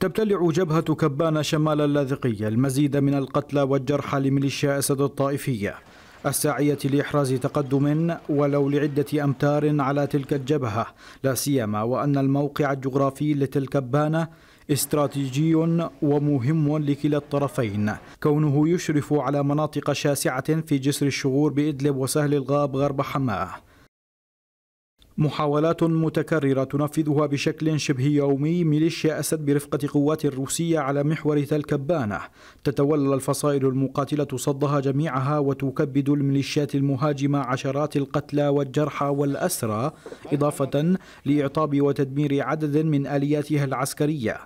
تبتلع جبهة كبان شمال اللاذقية المزيد من القتلى والجرحى لميليشيا أسد الطائفية الساعية لإحراز تقدم ولو لعدة أمتار على تلك الجبهة لا سيما وأن الموقع الجغرافي لتلك البانة استراتيجي ومهم لكلا الطرفين كونه يشرف على مناطق شاسعة في جسر الشغور بإدلب وسهل الغاب غرب حماه محاولات متكررة تنفذها بشكل شبه يومي ميليشيا أسد برفقة قوات الروسية على محور تل كبانة تتولى الفصائل المقاتلة صدها جميعها وتكبد الميليشيات المهاجمة عشرات القتلى والجرحى والأسرى إضافة لإعطاب وتدمير عدد من آلياتها العسكرية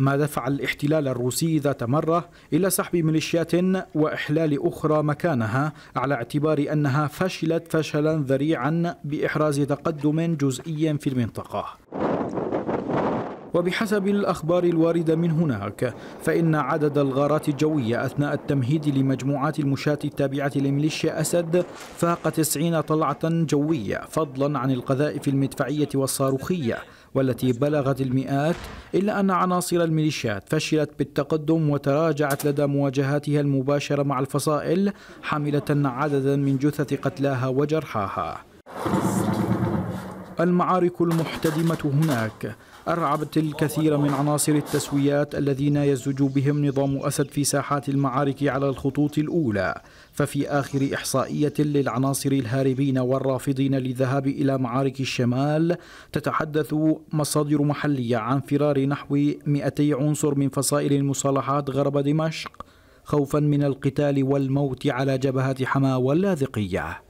ما دفع الاحتلال الروسي ذات مرة إلى سحب ميليشيات وإحلال أخرى مكانها على اعتبار أنها فشلت فشلا ذريعا بإحراز تقدم جزئي في المنطقة وبحسب الأخبار الواردة من هناك فإن عدد الغارات الجوية أثناء التمهيد لمجموعات المشاة التابعة لميليشيا أسد فاق 90 طلعة جوية فضلا عن القذائف المدفعية والصاروخية والتي بلغت المئات إلا أن عناصر الميليشيات فشلت بالتقدم وتراجعت لدى مواجهاتها المباشرة مع الفصائل حاملة عددا من جثث قتلاها وجرحاها المعارك المحتدمة هناك أرعبت الكثير من عناصر التسويات الذين يزج بهم نظام أسد في ساحات المعارك على الخطوط الأولى ففي آخر إحصائية للعناصر الهاربين والرافضين للذهاب إلى معارك الشمال تتحدث مصادر محلية عن فرار نحو 200 عنصر من فصائل المصالحات غرب دمشق خوفا من القتال والموت على جبهة حماة واللاذقيه